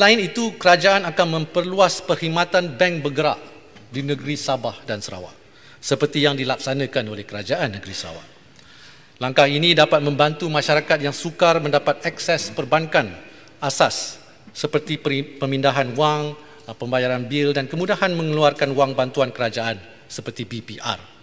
Selain itu, kerajaan akan memperluas perkhidmatan bank bergerak di negeri Sabah dan Sarawak seperti yang dilaksanakan oleh kerajaan negeri Sarawak. Langkah ini dapat membantu masyarakat yang sukar mendapat akses perbankan asas seperti pemindahan wang, pembayaran bil dan kemudahan mengeluarkan wang bantuan kerajaan seperti BPR.